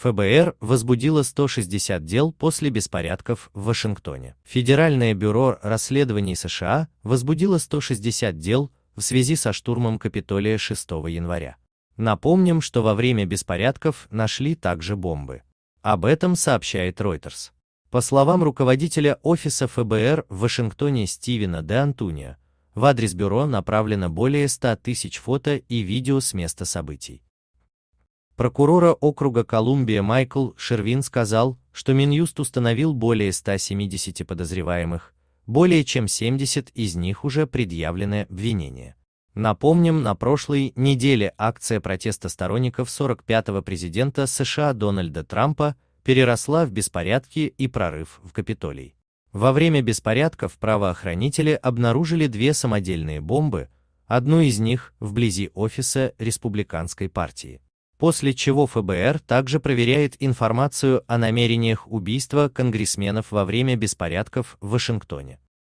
ФБР возбудило 160 дел после беспорядков в Вашингтоне. Федеральное бюро расследований США возбудило 160 дел в связи со штурмом Капитолия 6 января. Напомним, что во время беспорядков нашли также бомбы. Об этом сообщает Reuters. По словам руководителя офиса ФБР в Вашингтоне Стивена Де Антуния, в адрес бюро направлено более 100 тысяч фото и видео с места событий прокурора округа Колумбия Майкл Шервин сказал, что Минюст установил более 170 подозреваемых, более чем 70 из них уже предъявлены обвинения. Напомним, на прошлой неделе акция протеста сторонников 45-го президента США Дональда Трампа переросла в беспорядки и прорыв в Капитолий. Во время беспорядков правоохранители обнаружили две самодельные бомбы, одну из них вблизи офиса республиканской партии после чего ФБР также проверяет информацию о намерениях убийства конгрессменов во время беспорядков в Вашингтоне.